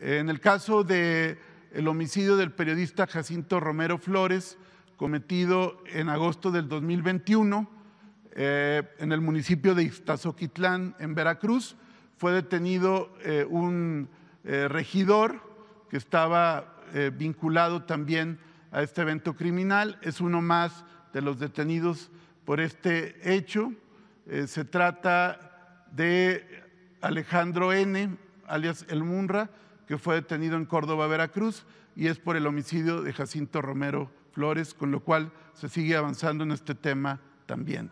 En el caso del homicidio del periodista Jacinto Romero Flores, cometido en agosto del 2021 eh, en el municipio de Iztazoquitlán, en Veracruz, fue detenido eh, un eh, regidor que estaba vinculado también a este evento criminal. Es uno más de los detenidos por este hecho. se trata de Alejandro N., alias El Munra, que fue detenido en Córdoba, Veracruz, y es por el homicidio de Jacinto Romero Flores, con lo cual se sigue avanzando en este tema también.